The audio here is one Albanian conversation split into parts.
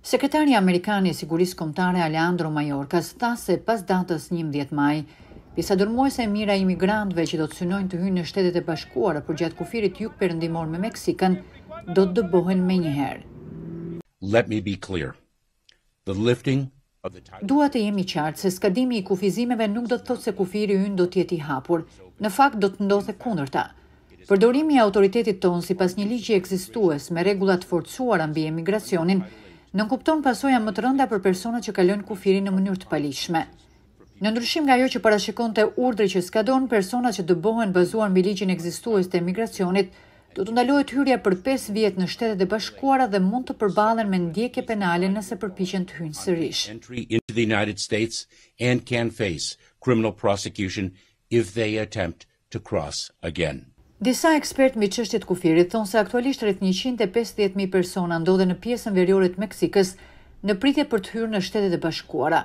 Sekretari Amerikani i Sigurisë Kombëtare Alejandro Mayorkas tha se pas datës 11 maj, pjesa dërmuese e mira e imigrantëve që do të synojnë të hyjnë në Shtetet e Bashkuara përgjatë kufirit jugperëndimor me Meksikën do të dëbohen më njëherë. Let me be clear. The lifting of the title. Dua të jem i qartë se skadimi i kufizimeve nuk do të thotë se kufiri ynë do të jetë i hapur. Në fakt do të ndodhte kundërta. Përdorimi i autoritetit ton sipas një ligji ekzistues me rregulla të forcuara mbi emigracionin në kupton pasoja më të rënda për persona që kalojnë kufiri në mënyrë të palishme. Në ndryshim nga jo që parashikon të urdri që skadon, persona që dëbohen bazuar mbi ligjin ekzistues të emigracionit, do të ndalohet hyrja për 5 vjet në shtetet e bashkuara dhe mund të përbalen me ndjekje penale nëse përpishen të hynë sërish. Disa ekspertë me çështjet kufirit thonë se aktualisht rreth 150.000 persona ndodhen në pjesën veriore të Meksikës, në pritje për të hyrë në Shtetet e Bashkuara.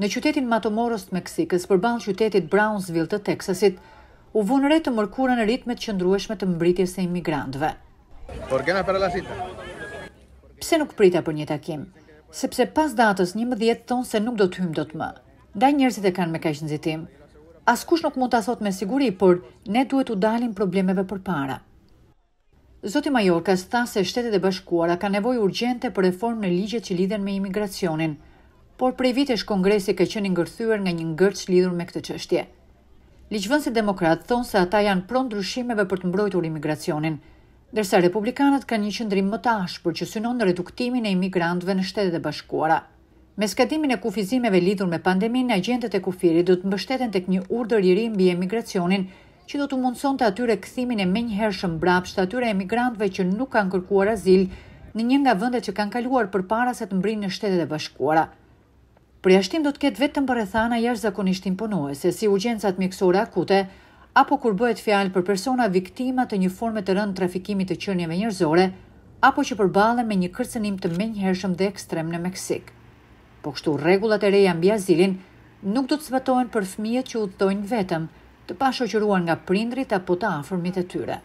Në qytetin Matamoros të Meksikës, përballë qytetit Brownsville të Texasit, u vonëre të mërkurën ritmet qëndrueshme të mbritjes së imigrantve. Pse nuk prita për një takim, sepse pas datës 11 thonë se nuk do të do dot më. Nga njerëzit e kanë me kaq nxitim askush nuk mund ta thot me siguri, por ne duhet u dalim problemeve përpara. Zoti Majorkas tha se Shtetet e Bashkuara kanë nevojë urgjente për reformë në ligjet që lidhen me imigracionin, por prej vitesh Kongresi ka qenë ngërthyer nga një ngërç lidhur me këtë çështje. Ligjvënësit demokratë thonë se ata janë pro ndryshimeve për të mbrojtur imigracionin, ndërsa republikanët kanë një qëndrim më të ashpër që synon në reduktimin e imigrantëve në Shtetet e Bashkuara. Me skadimin e kufizimeve lidhur me pandemin, agjentët e kufirit do të mbështeten tek një urdhër i ri mbi emigracionin, që do të mundësonte atyre kthimin e menjëhershëm brapsht atyre emigrantëve që nuk kanë kërkuar azil në një nga vendet që kanë kaluar përpara se të mbrinë në Shtetet e Bashkuara. Përjashtim do të ketë vetëm për rrethana jashtëzakonisht imponuese, si urgjencat mjekësore akute, apo kur bëhet fjalë për persona viktima të një forme të rëndë trafikimi të qenieve njerëzore apo që përballen me një kërcënim të menjëhershëm dhe ekstrem në Meksik po kështu rregullat e reja mbi azilin nuk do të zbatohen për fëmijët që dojnë vetëm, të pa shoqëruar nga prindrit apo të afërmit e tyre.